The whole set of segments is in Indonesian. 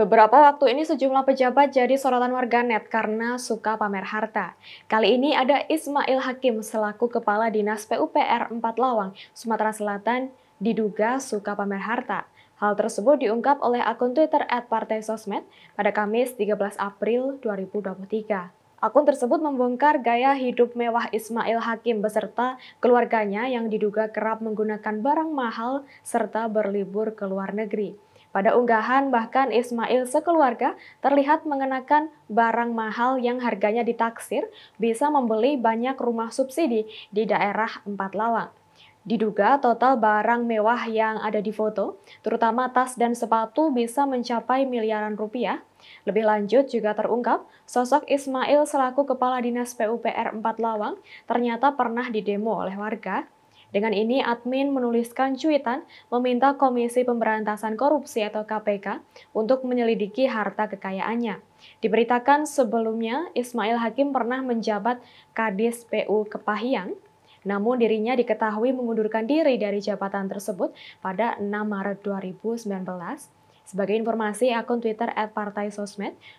Beberapa waktu ini sejumlah pejabat jadi sorotan warganet karena suka pamer harta. Kali ini ada Ismail Hakim selaku Kepala Dinas PUPR 4 Lawang, Sumatera Selatan, diduga suka pamer harta. Hal tersebut diungkap oleh akun Twitter @partai sosmed pada Kamis 13 April 2023. Akun tersebut membongkar gaya hidup mewah Ismail Hakim beserta keluarganya yang diduga kerap menggunakan barang mahal serta berlibur ke luar negeri. Pada unggahan, bahkan Ismail sekeluarga terlihat mengenakan barang mahal yang harganya ditaksir bisa membeli banyak rumah subsidi di daerah Empat Lawang. Diduga total barang mewah yang ada di foto, terutama tas dan sepatu bisa mencapai miliaran rupiah. Lebih lanjut juga terungkap, sosok Ismail selaku Kepala Dinas PUPR 4 Lawang ternyata pernah didemo oleh warga. Dengan ini admin menuliskan cuitan meminta Komisi Pemberantasan Korupsi atau KPK untuk menyelidiki harta kekayaannya. Diberitakan sebelumnya Ismail Hakim pernah menjabat Kadis PU Kepahiang namun dirinya diketahui mengundurkan diri dari jabatan tersebut pada 6 Maret 2019. Sebagai informasi, akun Twitter at Partai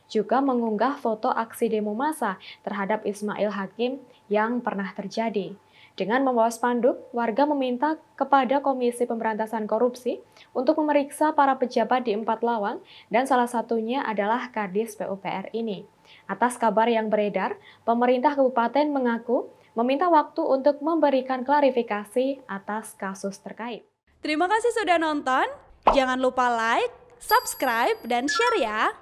juga mengunggah foto aksi demo massa terhadap Ismail Hakim yang pernah terjadi. Dengan membawa spanduk, warga meminta kepada Komisi Pemberantasan Korupsi untuk memeriksa para pejabat di empat lawang dan salah satunya adalah Kadis PUPR ini. Atas kabar yang beredar, pemerintah kabupaten mengaku meminta waktu untuk memberikan klarifikasi atas kasus terkait. Terima kasih sudah nonton. Jangan lupa like, subscribe, dan share ya.